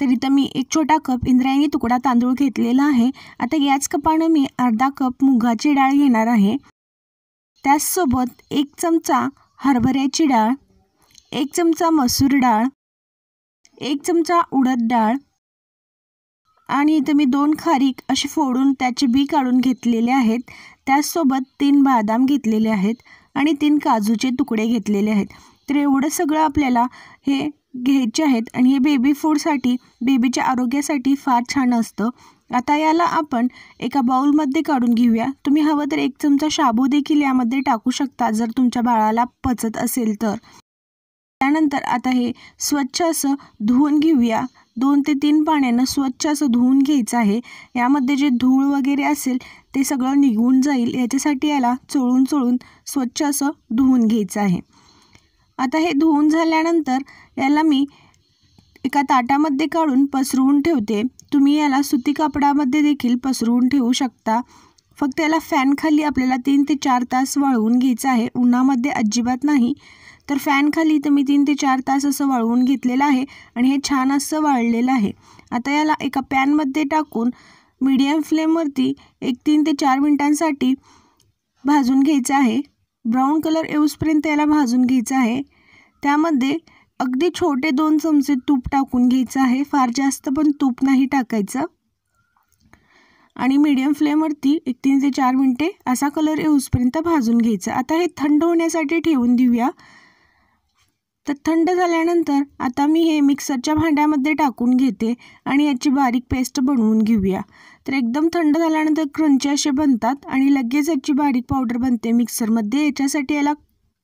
तर इथं मी एक छोटा कप इंद्रायणी तुकडा तांदूळ घेतलेला आहे आता याच कपानं मी अर्धा कप मुगाची डाळ घेणार आहे त्याचसोबत एक चमचा हरभऱ्याची डाळ एक चमचा मसूर डाळ एक चमचा उडद डाळ आणि इथं मी दोन खारीक असे फोडून त्याचे बी काढून घेतलेले आहेत त्याचसोबत तीन बादाम घेतलेले आहेत आणि तीन काजूचे तुकडे घेतलेले आहेत तर एवढं सगळं आपल्याला हे घ्यायचे आहेत आणि हे बेबी फूडसाठी बेबीच्या आरोग्यासाठी फार छान असतं आता याला आपण एका बाऊलमध्ये काढून घेऊया तुम्ही हवं तर एक चमचा शाबू देखील यामध्ये टाकू शकता जर तुमच्या बाळाला पचत असेल तर त्यानंतर आता हे स्वच्छ असं धुवून घेऊया दोन ते तीन पाण्यानं स्वच्छ असं धुवून घ्यायचं आहे यामध्ये जे धूळ वगैरे असेल ते सगळं निघून जाईल याच्यासाठी याला चोळून चोळून स्वच्छ असं धुवून घ्यायचं आहे आता हे धुवून झाल्यानंतर याला मी एका ताटामध्ये काढून पसरवून ठेवते तुम्ही याला सुती कापडामध्ये देखील पसरवून ठेवू शकता फक्त याला फॅनखाली आपल्याला तीन ते चार तास वाळवून घ्यायचं आहे उन्हामध्ये अजिबात नाही तर फॅनखाली तर मी तीन ते चार तास असं वाळवून घेतलेलं आहे आणि हे छान असं वाळलेलं आहे आता याला एका पॅनमध्ये टाकून मीडियम फ्लेमवरती एक तीन ते चार मिनटांसाठी भाजून घ्यायचं आहे ब्राऊन कलर येऊसपर्यंत याला भाजून घ्यायचं आहे त्यामध्ये अगदी छोटे दोन चमचे तूप टाकून घ्यायचं आहे फार जास्त पण तूप नाही टाकायचं आणि मीडियम फ्लेमवरती एक तीन ते चार मिनटे असा कलर येऊसपर्यंत भाजून घ्यायचा आता हे थंड होण्यासाठी ठेवून देऊया तर थंड झाल्यानंतर आता मी हे मिक्सरच्या भांड्यामध्ये टाकून घेते आणि याची बारीक पेस्ट बनवून घेऊया तर एकदम थंड झाल्यानंतर क्रंची असे बनतात आणि लगेच याची बारीक पावडर बनते मिक्सरमध्ये याच्यासाठी याला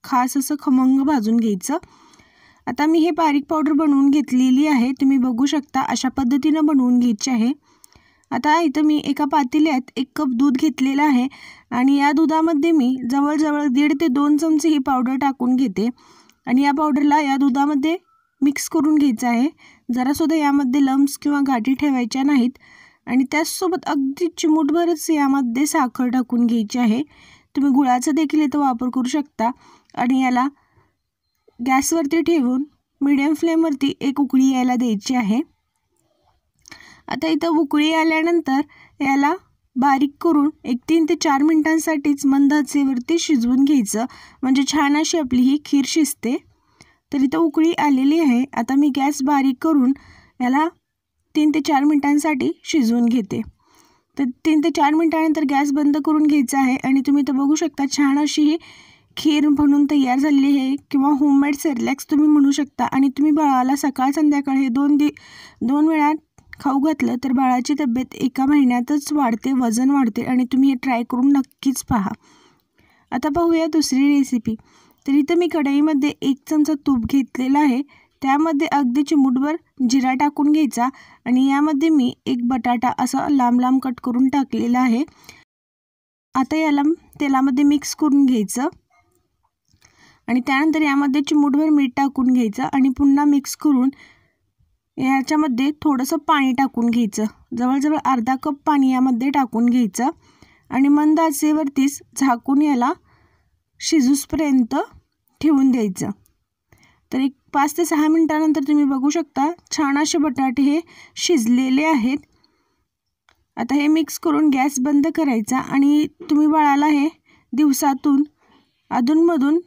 खास असं खमंग भाजून घ्यायचं आता मी हे बारीक पावडर बनवून घेतलेली आहे तुम्ही बघू शकता अशा पद्धतीनं बनवून घ्यायची आहे आता इथं मी एका पातेल्यात एक कप दूध घेतलेलं आहे आणि या दुधामध्ये मी जवळजवळ दीड ते दोन चमचे ही पावडर टाकून घेते आणि या पावडरला या दुधामध्ये मिक्स करून घ्यायचं आहे जरासुद्धा यामध्ये लम्स किंवा गाठी ठेवायच्या नाहीत आणि त्याचसोबत अगदी चिमूटभरच यामध्ये साखर टाकून घ्यायची आहे तुम्ही गुळाचा देखील इथं वापर करू शकता आणि याला गॅसवरती ठेवून मिडियम फ्लेमवरती एक उकळी यायला द्यायची आहे आता इथं उकळी आल्यानंतर याला बारीक करून एक तीन ते चार मिनटांसाठीच मंद शिजवून घ्यायचं म्हणजे छान अशी आपली ही खीर शिजते तर इथं उकळी आलेली आहे आता मी गॅस बारीक करून याला तीन ते चार मिनटांसाठी शिजवून घेते तर तीन ते चार मिनटानंतर गॅस बंद करून घ्यायचा आहे आणि तुम्ही तर बघू शकता छान अशी ही खीर म्हणून तयार झालेली आहे किंवा होममेड सेरलॅक्स तुम्ही म्हणू शकता आणि तुम्ही बाळाला सकाळ संध्याकाळ हे दोन दि दोन वेळा खाऊ घातलं तर बाळाची तब्येत एका महिन्यातच वाढते वजन वाढते आणि तुम्ही हे ट्राय करून नक्कीच पहा आता पाहूया दुसरी रेसिपी तर इथं मी कढईमध्ये एक चमचा तूप घेतलेला आहे त्यामध्ये अगदी चिमूटभर जिरा टाकून घ्यायचा आणि यामध्ये मी एक बटाटा असा लांब लांब कट करून टाकलेला आहे आता याला तेलामध्ये मिक्स करून घ्यायचं आणि त्यानंतर यामध्ये चिमूटभर मीठ टाकून घ्यायचं आणि पुन्हा मिक्स करून याच्यामध्ये थोडंसं पाणी टाकून घ्यायचं जवळजवळ अर्धा कप पाणी यामध्ये टाकून घ्यायचं आणि मंद झाकून याला शिजूसपर्यंत ठेवून द्यायचं तर एक पाच ते सहा मिनटानंतर तुम्ही बघू शकता छान असे बटाटे हे शिजलेले आहेत आता हे मिक्स करून गॅस बंद करायचा आणि तुम्ही बाळाला हे दिवसातून अधूनमधून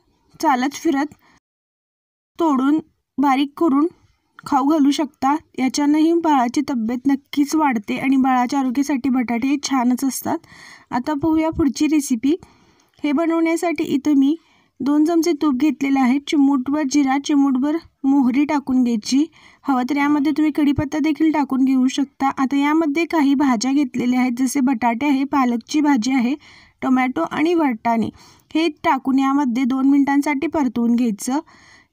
चालत फिरत तोडून बारीक करून खाऊ घालू शकता याच्यानंही बाळाची तब्येत नक्कीच वाढते आणि बाळाच्या आरोग्यासाठी बटाटे छानच असतात आता पाहूया पुढची रेसिपी हे बनवण्यासाठी इथं मी दोन चमचे तूप घेतलेलं आहे चिमूटभर जिरा चिमूटभर मोहरी टाकून घ्यायची हवं तर यामध्ये तुम्ही कढीपत्ता देखील टाकून घेऊ शकता आता यामध्ये काही भाज्या घेतलेल्या आहेत जसे बटाटे आहे पालकची भाजी आहे टोमॅटो आणि वटाणे हे टाकून यामध्ये दोन मिनिटांसाठी परतवून घ्यायचं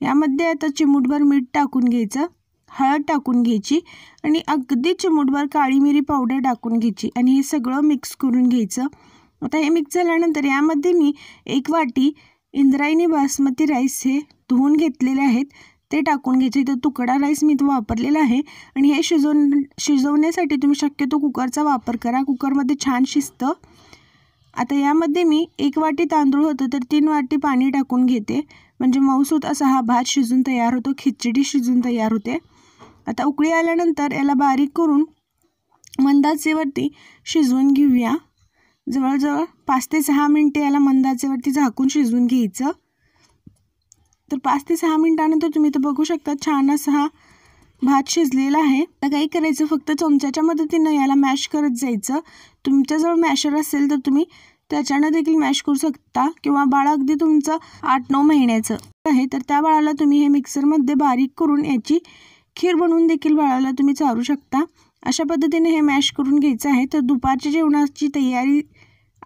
यामध्ये आता चिमूटभर मीठ टाकून घ्यायचं हळद टाकून घ्यायची आणि अगदी चिमूटभर काळी मिरी पावडर टाकून घ्यायची आणि हे सगळं मिक्स करून घ्यायचं आता हे मिक्स झाल्यानंतर यामध्ये मी एक वाटी इंद्रायणी बासमती राईस हे धुवून घेतलेले आहेत ते टाकून घ्यायचे तर तुकडा राईस मी तो वापरलेला आहे आणि हे शिजवून शिजवण्यासाठी तुम्ही शक्यतो कुकरचा वापर करा कुकरमध्ये छान शिजतं आता यामध्ये मी एक वाटी तांदूळ होतं तर तीन वाटी पाणी टाकून घेते म्हणजे मौसूत असा हा भात शिजून तयार होतो खिचडी शिजून तयार होते आता उकळी आल्यानंतर याला बारीक करून मंदाचेवरती शिजवून घेऊया जवळजवळ पाच ते सहा मिनटे याला मंदाचेवरती झाकून शिजवून घ्यायचं तर पाच ते सहा मिनटानंतर तुम्ही तर बघू शकता छान असा हा भात शिजलेला आहे तर काही करायचं फक्त चमच्याच्या मदतीनं याला मॅश करत जायचं तुमच्याजवळ मॅशर असेल तर तुम्ही त्याच्यानं देखील मॅश करू शकता किंवा बाळ अगदी तुमचं आठ नऊ महिन्याचं आहे तर त्या बाळाला तुम्ही हे मिक्सरमध्ये बारीक करून याची खीर बनवून देखील बाळाला तुम्ही चारू शकता अशा पद्धतीने हे मॅश करून घ्यायचं आहे तर दुपारच्या जेवणाची तयारी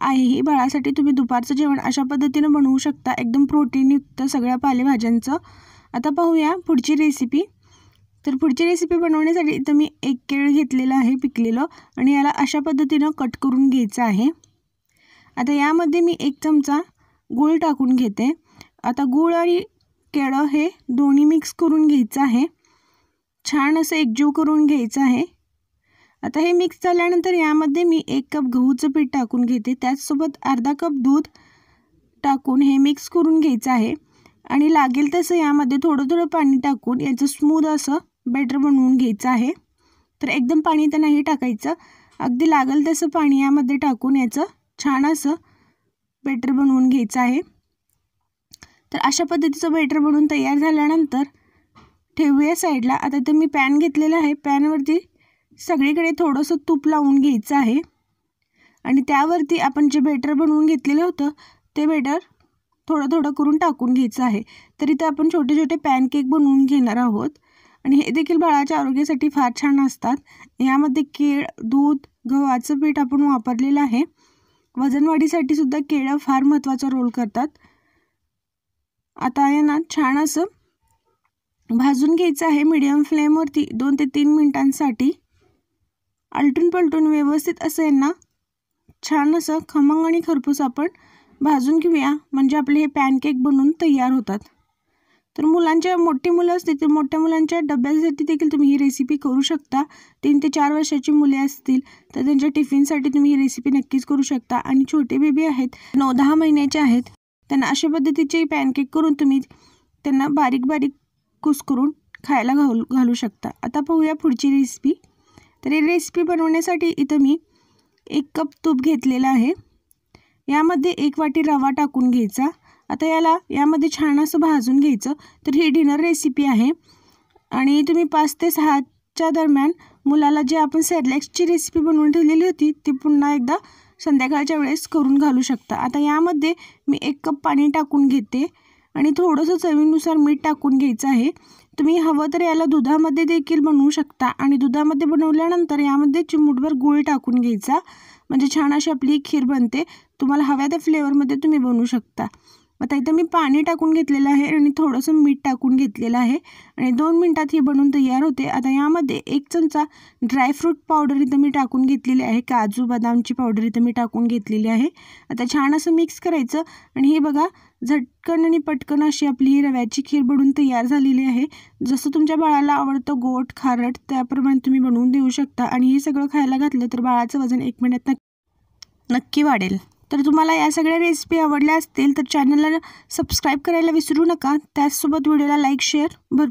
आहे ही बाळासाठी तुम्ही दुपारचं जेवण अशा पद्धतीनं बनवू शकता एकदम प्रोटीनयुक्त सगळ्या पालेभाज्यांचं आता पाहूया पुढची रेसिपी तर पुढची रेसिपी बनवण्यासाठी इथं मी एक केळ घेतलेला आहे पिकलेलं आणि याला अशा पद्धतीनं कट करून घ्यायचं आहे आता यामध्ये मी एक चमचा गूळ टाकून घेते आता गूळ आणि केळं हे दोन्ही मिक्स करून घ्यायचं आहे छान असं एकजीव करून घ्यायचं आहे आता हे मिक्स झाल्यानंतर यामध्ये मी एक कप गहूचं पीठ टाकून घेते त्याचसोबत अर्धा कप दूध टाकून हे मिक्स करून घ्यायचं आहे आणि लागेल तसं यामध्ये थोडं थोडं पाणी टाकून याचं स्मूद असं बेटर बनवून घ्यायचं आहे तर एकदम पाणी तर नाही टाकायचं अगदी लागेल तसं पाणी यामध्ये टाकून याचं छान असं बेटर बनवून घ्यायचं आहे तर अशा पद्धतीचं बेटर बनवून तयार झाल्यानंतर ठेवूया साईडला आता तर मी पॅन घेतलेला आहे पॅनवरती सगळीकडे थोडंसं तूप लावून घ्यायचं आहे आणि त्यावरती आपण जे बेटर बनवून घेतलेलं होतं ते बेटर थोडं थोडं करून टाकून घ्यायचं आहे तर इथं आपण छोटे छोटे पॅनकेक बनवून घेणार आहोत आणि हे देखील बाळाच्या आरोग्यासाठी फार छान असतात यामध्ये केळ दूध गव्हाचं पीठ आपण वापरलेलं आहे वजनवाढीसाठी सुद्धा केळं फार महत्त्वाचा रोल करतात आता आहे ना छान असं भाजून घ्यायचं आहे मीडियम फ्लेमवरती दोन ते तीन मिनटांसाठी आलटून पलटून व्यवस्थित असं यांना छान असं खमंग आणि खरपूस आपण भाजून घेऊया म्हणजे आपले हे पॅनकेक बनवून तयार होतात तर मुलांच्या मोठी मुलं असतील तर मोठ्या मुलांच्या डब्यासाठी देखील तुम्ही ही रेसिपी करू शकता तीन ते चार वर्षाची मुले असतील तर त्यांच्या टिफिनसाठी तुम्ही ही रेसिपी नक्कीच करू शकता आणि छोटे बेबी आहेत नऊ दहा महिन्याचे आहेत त्यांना अशा पद्धतीचे पॅनकेक करून तुम्ही त्यांना बारीक बारीक कुस करून खायला घालू घालू शकता आता पाहूया पुढची रेसिपी तर ही रेसिपी बनवण्यासाठी इथं मी एक कप तूप घेतलेलं आहे यामध्ये एक वाटी रवा टाकून घ्यायचा आता याला यामध्ये छान असं भाजून घ्यायचं तर ही डिनर रेसिपी आहे आणि तुम्ही पाच ते सहाच्या दरम्यान मुलाला जे आपण सेरलॅक्सची रेसिपी बनवून ठेवलेली होती ती पुन्हा एकदा संध्याकाळच्या वेळेस करून घालू शकता आता यामध्ये मी एक कप पाणी टाकून घेते आणि थोडंसं चवीनुसार मीठ टाकून घ्यायचं आहे तुम्ही हवं तर याला दुधामध्ये देखील बनवू शकता आणि दुधामध्ये बनवल्यानंतर यामध्ये चिमूटभर गुळ टाकून घ्यायचा म्हणजे छान अशी आपली खीर बनते तुम्हाला हव्या त्या फ्लेवरमध्ये तुम्ही बनवू शकता आता इथं मी पाणी टाकून घेतलेलं आहे आणि थोडंसं मीठ टाकून घेतलेलं आहे आणि दोन मिनटात ही बनून तयार होते आता यामध्ये एक चमचा ड्रायफ्रूट पावडर इथं मी टाकून घेतलेली आहे काजू बदामची पावडर इथं मी टाकून घेतलेली आहे आता छान असं मिक्स करायचं आणि हे बघा झटकन आणि पटकन अशी आपली ही रव्याची खीर बनून तयार झालेली आहे जसं तुमच्या बाळाला आवडतं गोठ खारट त्याप्रमाणे तुम्ही बनवून देऊ शकता आणि हे सगळं खायला घातलं तर बाळाचं वजन एक महिन्यात नक्की वाढेल तर तुम्हाला या सगळ्या रेसिपी आवडल्या असतील तर चॅनलला सबस्क्राईब करायला विसरू नका त्याचसोबत व्हिडिओला लाईक शेअर भर